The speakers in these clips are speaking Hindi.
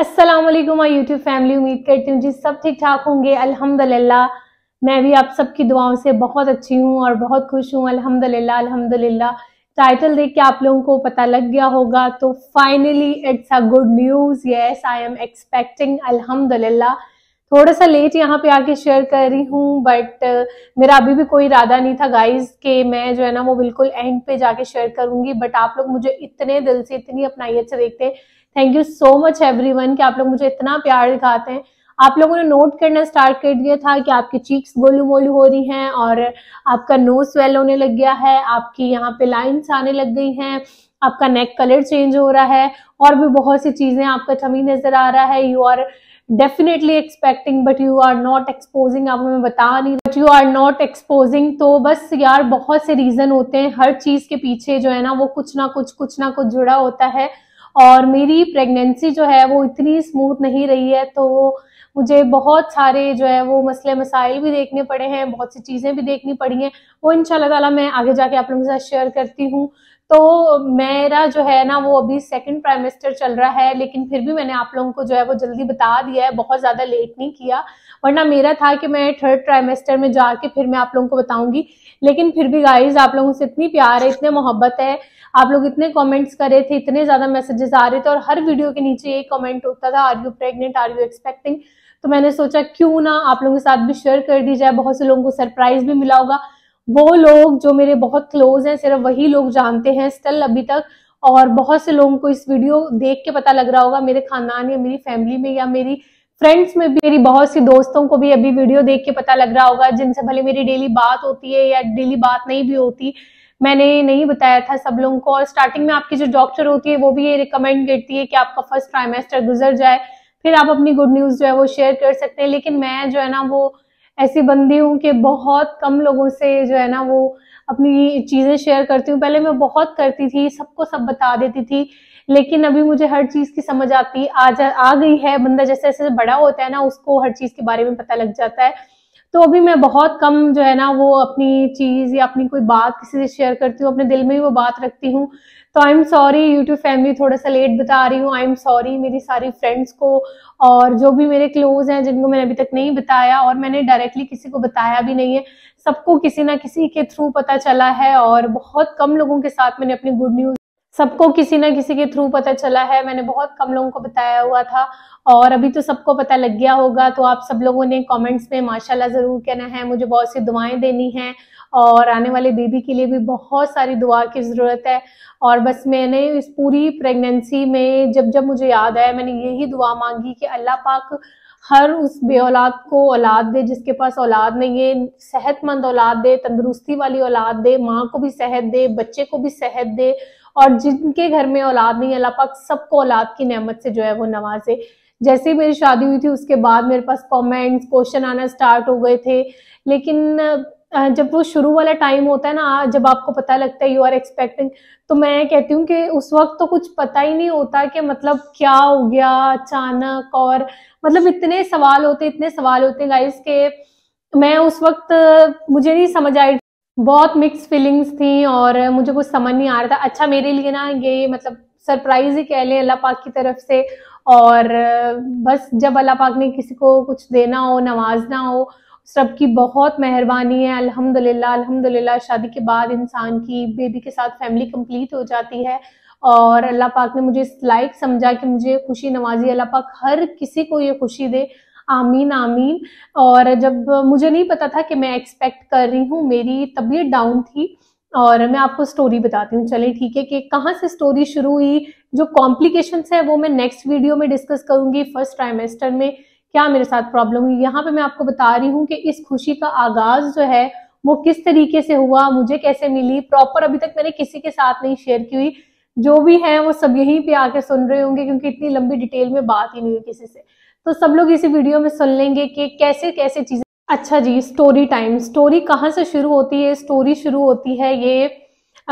अस्सलाम वालेकुम आई यूट्यूब फैमिली उम्मीद करती हूँ जी सब ठीक ठाक होंगे अल्हम्दुलिल्लाह मैं भी आप सबकी दुआओं से बहुत अच्छी हूँ और बहुत खुश हूँ अल्हम्दुलिल्लाह अल्हम्दुलिल्लाह टाइटल देख के आप लोगों को पता लग गया होगा तो finally it's a good news yes I am expecting अल्हम्दुलिल्लाह थोड़ा सा लेट यहाँ पे आके शेयर कर रही हूँ बट uh, मेरा अभी भी कोई इरादा नहीं था गाइज के मैं जो है ना वो बिल्कुल एंड पे जाके शेयर करूंगी बट आप लोग मुझे इतने दिल से इतनी अपनाइयत से देखते हैं thank you so much everyone कि आप लोग मुझे इतना प्यार दिखाते हैं आप लोगों ने नोट करना स्टार्ट कर दिया था कि आपकी चीक्स गोलू मोलू हो रही हैं और आपका नोज स्वेल होने लग गया है आपकी यहाँ पे लाइंस आने लग गई हैं आपका नेक कलर चेंज हो रहा है और भी बहुत सी चीज़ें आपका छवि नज़र आ रहा है you are definitely expecting but you are not exposing आप हमें बता नहीं but you are not exposing तो बस यार बहुत से रीज़न होते हैं हर चीज़ के पीछे जो है ना वो कुछ ना कुछ कुछ ना कुछ जुड़ा होता है और मेरी प्रेगनेंसी जो है वो इतनी स्मूथ नहीं रही है तो मुझे बहुत सारे जो है वो मसले मसाइल भी देखने पड़े हैं बहुत सी चीज़ें भी देखनी पड़ी हैं वो इन ताला मैं आगे जाके आप लोगों के साथ शेयर करती हूँ तो मेरा जो है ना वो अभी सेकंड प्राइमेस्टर चल रहा है लेकिन फिर भी मैंने आप लोगों को जो है वो जल्दी बता दिया है बहुत ज़्यादा लेट नहीं किया वरना मेरा था कि मैं थर्ड ट्राइमेस्टर में जाके फिर मैं आप लोगों को बताऊंगी लेकिन फिर भी गाइज आप लोगों से इतनी प्यार है इतने मोहब्बत है आप लोग इतने कमेंट्स कर रहे थे इतने ज़्यादा मैसेजेस आ रहे थे और हर वीडियो के नीचे एक कमेंट होता था are you pregnant are you expecting तो मैंने सोचा क्यों ना आप लोगों के साथ भी शेयर कर दी जाए बहुत से लोगों को सरप्राइज भी मिला होगा वो लोग जो मेरे बहुत क्लोज हैं सिर्फ वही लोग जानते हैं स्टिल अभी तक और बहुत से लोगों को इस वीडियो देख के पता लग रहा होगा मेरे खानदान या मेरी फैमिली में या मेरी फ्रेंड्स में भी मेरी बहुत सी दोस्तों को भी अभी वीडियो देख के पता लग रहा होगा जिनसे भले मेरी डेली बात होती है या डेली बात नहीं भी होती मैंने नहीं बताया था सब लोगों को और स्टार्टिंग में आपकी जो डॉक्टर होती है वो भी ये रिकमेंड करती है कि आपका फर्स्ट ट्राइमेस्टर गुजर जाए फिर आप अपनी गुड न्यूज जो है वो शेयर कर सकते हैं लेकिन मैं जो है ना वो ऐसी बंदी हूँ कि बहुत कम लोगों से जो है ना वो अपनी चीज़ें शेयर करती हूँ पहले मैं बहुत करती थी सबको सब बता देती थी लेकिन अभी मुझे हर चीज़ की समझ आती आ जा आ गई है बंदा जैसे जैसे बड़ा होता है ना उसको हर चीज़ के बारे में पता लग जाता है तो अभी मैं बहुत कम जो है ना वो अपनी चीज़ या अपनी कोई बात किसी से शेयर करती हूँ अपने दिल में ही वो बात रखती हूँ तो I am sorry YouTube family थोड़ा सा लेट बता रही हूँ आई एम सॉरी मेरी सारी फ्रेंड्स को और जो भी मेरे क्लोज हैं जिनको मैंने अभी तक नहीं बताया और मैंने डायरेक्टली किसी को बताया भी नहीं है सबको किसी ना किसी के थ्रू पता चला है और बहुत कम लोगों के साथ मैंने अपनी गुड न्यूज़ सबको किसी ना किसी के थ्रू पता चला है मैंने बहुत कम लोगों को बताया हुआ था और अभी तो सबको पता लग गया होगा तो आप सब लोगों ने कमेंट्स में माशाल्लाह ज़रूर कहना है मुझे बहुत सी दुआएं देनी हैं और आने वाले बेबी के लिए भी बहुत सारी दुआ की ज़रूरत है और बस मैंने इस पूरी प्रेगनेंसी में जब जब मुझे याद आया मैंने यही दुआ मांगी कि अल्लाह पाक हर उस बे औलाद को औलाद दे जिसके पास औलाद नहीं है सेहतमंद औलाद दे तंदरुस्ती वाली औलाद दे माँ को भी सेहत दे बच्चे को भी सेहत दे और जिनके घर में औलाद नहीं अल्लाह पाक सबको औलाद की नेमत से जो है वो नवाजे जैसे ही मेरी शादी हुई थी उसके बाद मेरे पास कमेंट्स क्वेश्चन आना स्टार्ट हो गए थे लेकिन जब वो शुरू वाला टाइम होता है ना जब आपको पता लगता है यू आर एक्सपेक्टिंग तो मैं कहती हूँ कि उस वक्त तो कुछ पता ही नहीं होता कि मतलब क्या हो गया अचानक और मतलब इतने सवाल होते इतने सवाल होते गाइस के मैं उस वक्त मुझे नहीं समझ आई बहुत मिक्स फीलिंग्स थी और मुझे कुछ समझ नहीं आ रहा था अच्छा मेरे लिए ना ये मतलब सरप्राइज ही कह लें अल्लाह पाक की तरफ से और बस जब अल्लाह पाक ने किसी को कुछ देना हो नवाजना हो सबकी बहुत मेहरबानी है अल्हम्दुलिल्लाह अल्हम्दुलिल्लाह शादी के बाद इंसान की बेबी के साथ फैमिली कंप्लीट हो जाती है और अल्लाह पाक ने मुझे इस लाइक समझा कि मुझे खुशी नवाजी अल्लाह पाक हर किसी को ये खुशी दे आमीन आमीन और जब मुझे नहीं पता था कि मैं एक्सपेक्ट कर रही हूँ मेरी तबीयत डाउन थी और मैं आपको स्टोरी बताती हूँ चले ठीक है कि कहाँ से स्टोरी शुरू हुई जो कॉम्प्लिकेशन है वो मैं नेक्स्ट वीडियो में डिस्कस करूंगी फर्स्ट ट्राइमेस्टर में क्या मेरे साथ प्रॉब्लम हुई यहाँ पे मैं आपको बता रही हूँ कि इस खुशी का आगाज जो है वो किस तरीके से हुआ मुझे कैसे मिली प्रॉपर अभी तक मैंने किसी के साथ नहीं शेयर की हुई जो भी है वो सब यहीं पे आके सुन रहे होंगे क्योंकि इतनी लंबी डिटेल में बात ही नहीं हुई किसी से तो सब लोग इसी वीडियो में सुन लेंगे कि कैसे कैसे चीज़ें अच्छा जी स्टोरी टाइम स्टोरी कहाँ से शुरू होती है स्टोरी शुरू होती है ये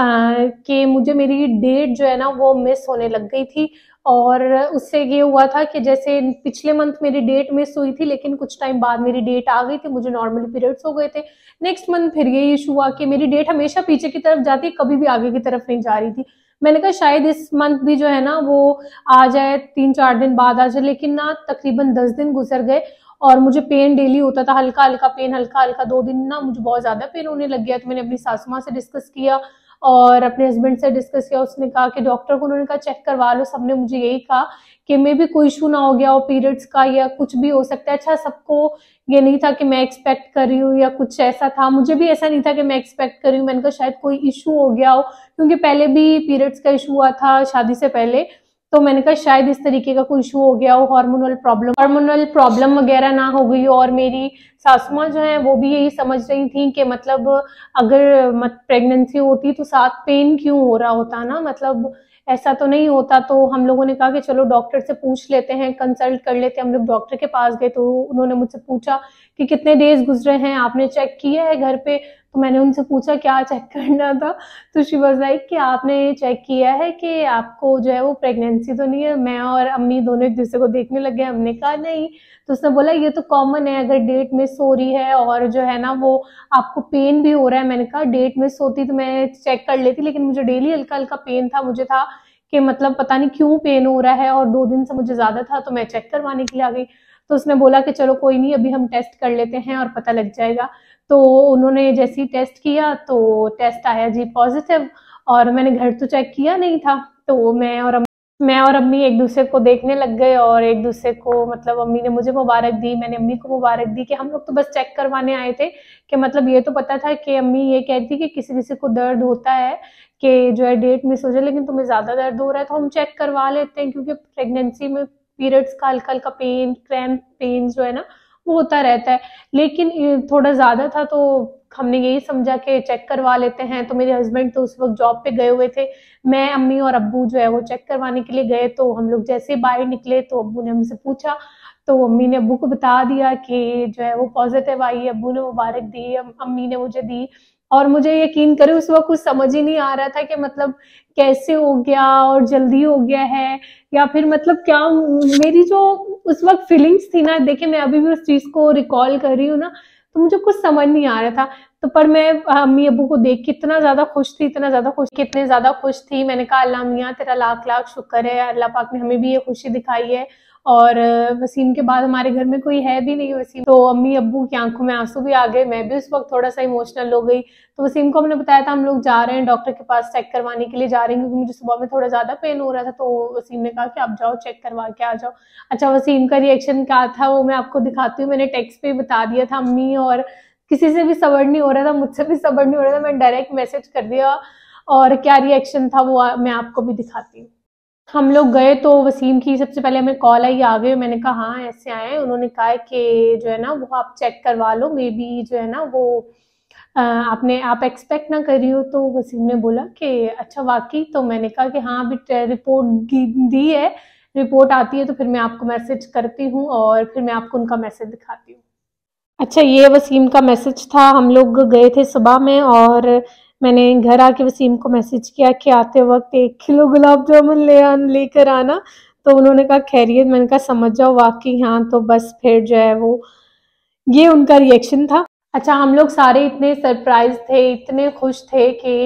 कि मुझे मेरी डेट जो है ना वो मिस होने लग गई थी और उससे ये हुआ था कि जैसे पिछले मंथ मेरी डेट मिस हुई थी लेकिन कुछ टाइम बाद मेरी डेट आ गई थी मुझे नॉर्मल पीरियड्स हो गए थे नेक्स्ट मंथ फिर ये इशू हुआ कि मेरी डेट हमेशा पीछे की तरफ जाती कभी भी आगे की तरफ नहीं जा रही थी मैंने कहा शायद इस मंथ भी जो है ना वो आ जाए तीन चार दिन बाद आ जाए लेकिन ना तकरीबन दस दिन गुजर गए और मुझे पेन डेली होता था हल्का हल्का पेन हल्का हल्का दो दिन ना मुझे बहुत ज़्यादा पेन होने लग गया तो मैंने अपनी सासू माँ से डिस्कस किया और अपने हस्बैंड से डिस्कस किया उसने कहा कि डॉक्टर को उन्होंने कहा चेक करवा लो सबने मुझे यही कहा कि मे भी कोई इशू ना हो गया हो पीरियड्स का या कुछ भी हो सकता है अच्छा सबको ये नहीं था कि मैं एक्सपेक्ट कर रही हूँ या कुछ ऐसा था मुझे भी ऐसा नहीं था कि मैं एक्सपेक्ट कर रही हूँ मैंने कहा शायद कोई इशू हो गया हो क्योंकि पहले भी पीरियड्स का इशू हुआ था शादी से पहले तो मैंने कहा शायद इस तरीके का कोई इशू हो गया हो हार्मोनल प्रॉब्लम हार्मोनल प्रॉब्लम वगैरह ना हो गई और मेरी सासुमा जो है वो भी यही समझ रही थी कि मतलब अगर मत प्रेगनेंसी होती तो साथ पेन क्यों हो रहा होता ना मतलब ऐसा तो नहीं होता तो हम लोगों ने कहा कि चलो डॉक्टर से पूछ लेते हैं कंसल्ट कर लेते हैं हम लोग डॉक्टर के पास गए तो उन्होंने मुझसे पूछा कि कितने डेज गुजरे हैं आपने चेक किया है घर पे तो मैंने उनसे पूछा क्या चेक करना था तो शी वॉज लाइक कि आपने ये चेक किया है कि आपको जो है वो प्रेगनेंसी तो नहीं है मैं और अम्मी दोनों एक दूसरे को देखने लग गए हमने कहा नहीं तो उसने बोला ये तो कॉमन है अगर डेट मिस हो रही है और जो है ना वो आपको पेन भी हो रहा है मैंने कहा डेट मिस होती तो मैं चेक कर लेती लेकिन मुझे डेली हल्का हल्का पेन था मुझे था कि मतलब पता नहीं क्यों पेन हो रहा है और दो दिन से मुझे ज़्यादा था तो मैं चेक करवाने के लिए आ गई तो उसने बोला कि चलो कोई नहीं अभी हम टेस्ट कर लेते हैं और पता लग जाएगा तो उन्होंने जैसे ही टेस्ट किया तो टेस्ट आया जी पॉजिटिव और मैंने घर तो चेक किया नहीं था तो मैं और मैं और अम्मी एक दूसरे को देखने लग गए और एक दूसरे को मतलब अम्मी ने मुझे मुबारक दी मैंने अम्मी को मुबारक दी कि हम लोग तो बस चेक करवाने आए थे कि मतलब ये तो पता था कि अम्मी ये कहती कि किसी किसी को दर्द होता है कि जो है डेट मिस हो जाए लेकिन तुम्हें ज़्यादा दर्द हो रहा है तो हम चेक करवा लेते हैं क्योंकि प्रेगनेंसी में पीरियड्स का हल्का हल्का पेन क्रैम्प पेन जो है ना वो होता रहता है लेकिन थोड़ा ज़्यादा था तो हमने यही समझा कि चेक करवा लेते हैं तो मेरे हस्बैंड तो उस वक्त जॉब पे गए हुए थे मैं अम्मी और अब्बू जो है वो चेक करवाने के लिए गए तो हम लोग जैसे बाहर निकले तो अब्बू ने हमसे पूछा तो अम्मी ने अब्बू को बता दिया कि जो है वो पॉजिटिव आई अब्बू ने मुबारक दी अम्मी ने मुझे दी और मुझे यकीन करें उस वक्त कुछ समझ ही नहीं आ रहा था कि मतलब कैसे हो गया और जल्दी हो गया है या फिर मतलब क्या मेरी जो उस वक्त फीलिंग्स थी ना देखिए मैं अभी भी उस चीज को रिकॉल कर रही हूँ ना तो मुझे कुछ समझ नहीं आ रहा था तो पर मैं अम्मी हाँ, अबू को देख के इतना ज्यादा खुश थी इतना ज्यादा खुश कितने ज्यादा खुश थी मैंने कहा अल्लाह मियाँ तेरा लाख लाख शुक्र है अल्लाह पाक ने हमें भी ये खुशी दिखाई है और वसीम के बाद हमारे घर में कोई है भी नहीं वसीम तो अम्मी अब्बू की आंखों में आंसू भी आ गए मैं भी उस वक्त थोड़ा सा इमोशनल हो गई तो वसीम को हमने बताया था हम लोग जा रहे हैं डॉक्टर के पास चेक करवाने के लिए जा रहे हैं क्योंकि मुझे सुबह में थोड़ा ज़्यादा पेन हो रहा था तो वसीम ने कहा कि आप जाओ चेक करवा के आ जाओ अच्छा वसीम का रिएक्शन क्या था वो मैं आपको दिखाती हूँ मैंने टेक्स्ट पे बता दिया था अम्मी और किसी से भी सबर नहीं हो रहा था मुझसे भी सबर नहीं हो रहा था मैंने डायरेक्ट मैसेज कर दिया और क्या रिएक्शन था वो मैं आपको भी दिखाती हूँ हम लोग गए तो वसीम की सबसे पहले हमें कॉल आई आ गए मैंने कहा हाँ ऐसे आए उन्होंने कहा कि जो है ना वो आप चेक करवा लो मे बी जो है ना वो आपने आप एक्सपेक्ट ना करी हो तो वसीम ने बोला कि अच्छा वाकई तो मैंने कहा कि हाँ अभी रिपोर्ट दी है रिपोर्ट आती है तो फिर मैं आपको मैसेज करती हूँ और फिर मैं आपको उनका मैसेज दिखाती हूँ अच्छा ये वसीम का मैसेज था हम लोग गए थे सुबह में और मैंने घर आके वसीम को मैसेज किया कि आते वक्त एक किलो गुलाब जामुन ले लेकर आना तो उन्होंने कहा खैरियत मैंने कहा समझ जाओ वाकई हाँ तो बस फिर जो है वो ये उनका रिएक्शन था अच्छा हम लोग सारे इतने सरप्राइज थे इतने खुश थे कि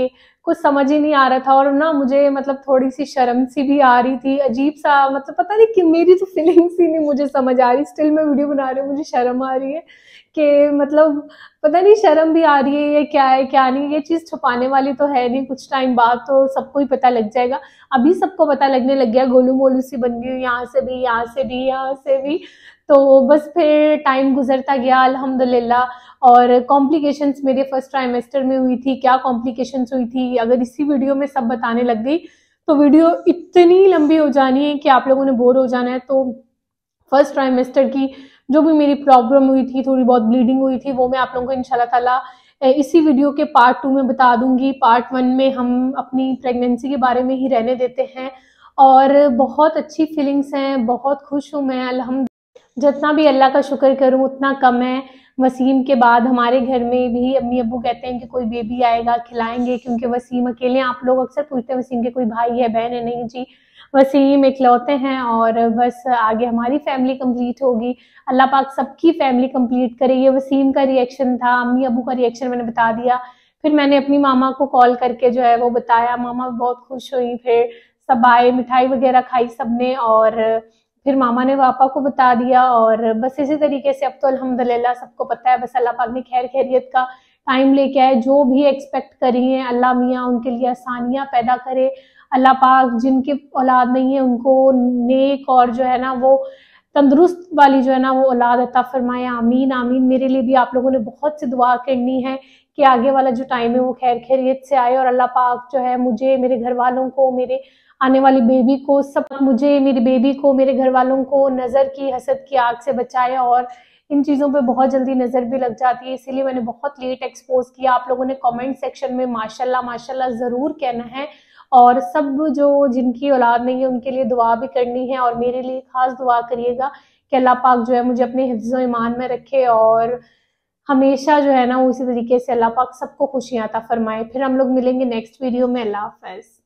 कुछ समझ ही नहीं आ रहा था और ना मुझे मतलब थोड़ी सी शर्म सी भी आ रही थी अजीब सा मतलब पता नहीं कि मेरी तो फीलिंग्स ही नहीं मुझे समझ आ रही स्टिल मैं वीडियो बना रही हूँ मुझे शर्म आ रही है कि मतलब पता नहीं शर्म भी आ रही है ये क्या है क्या नहीं ये चीज़ छुपाने वाली तो है नहीं कुछ टाइम बाद तो सबको ही पता लग जाएगा अभी सबको पता लगने लग गया गोलू मोलू सी बन गई यहाँ से भी यहाँ से भी यहाँ से भी तो बस फिर टाइम गुजरता गया अल्हम्दुलिल्लाह और कॉम्प्लिकेशंस मेरे फर्स्ट ट्राइमेस्टर में हुई थी क्या कॉम्प्लिकेशंस हुई थी अगर इसी वीडियो में सब बताने लग गई तो वीडियो इतनी लंबी हो जानी है कि आप लोगों ने बोर हो जाना है तो फर्स्ट ट्राइमेस्टर की जो भी मेरी प्रॉब्लम हुई थी थोड़ी बहुत ब्लीडिंग हुई थी वो मैं आप लोगों को इनशाला तला इसी वीडियो के पार्ट टू में बता दूंगी पार्ट वन में हम अपनी प्रेगनेंसी के बारे में ही रहने देते हैं और बहुत अच्छी फीलिंग्स हैं बहुत खुश हूँ मैं अलहमद जितना भी अल्लाह का शुक्र करूँ उतना कम है वसीम के बाद हमारे घर में भी अम्मी अबू कहते हैं कि कोई बेबी आएगा खिलाएंगे क्योंकि वसीम अकेले आप लोग अक्सर पूछते हैं वसीम के कोई भाई है बहन है नहीं जी वसीम इकलौते हैं और बस आगे हमारी फैमिली कंप्लीट होगी अल्लाह पाक सबकी फैमिली कंप्लीट करे ये वसीम का रिएक्शन था अम्मी अबू का रिएक्शन मैंने बता दिया फिर मैंने अपनी मामा को कॉल करके जो है वो बताया मामा बहुत खुश हुई फिर सब आए मिठाई वगैरह खाई सबने और फिर मामा ने पापा को बता दिया और बस इसी तरीके से अब तो अल्हम्दुलिल्लाह सबको पता है बस अल्लाह पाक ने खैर खैरियत का टाइम लेके आए जो भी एक्सपेक्ट करी हैं अल्लाह मियाँ उनके लिए आसानियाँ पैदा करे अल्लाह पाक जिनके औलाद नहीं है उनको नेक और जो है ना वो तंदुरुस्त वाली जो है ना वो औलाद अता फरमाए आमीन आमीन मेरे लिए भी आप लोगों ने बहुत सी दुआ करनी है कि आगे वाला जो टाइम है वो खैर खैरियत से आए और अल्लाह पाक जो है मुझे मेरे घर वालों को मेरे आने वाली बेबी को सब मुझे मेरी बेबी को मेरे घर वालों को नज़र की हसद की आग से बचाए और इन चीज़ों पे बहुत जल्दी नज़र भी लग जाती है इसीलिए मैंने बहुत लेट एक्सपोज किया आप लोगों ने कमेंट सेक्शन में माशाल्लाह माशाल्लाह ज़रूर कहना है और सब जो जिनकी औलाद नहीं है उनके लिए दुआ भी करनी है और मेरे लिए ख़ास दुआ करिएगा कि अल्लाह पाक जो है मुझे अपने हिफ्ज़ ईमान में रखे और हमेशा जो है ना उसी तरीके से अल्लाह पाक सबको खुशियाँ अता फरमाए फिर हम लोग मिलेंगे नेक्स्ट वीडियो में अल्लाह हाफ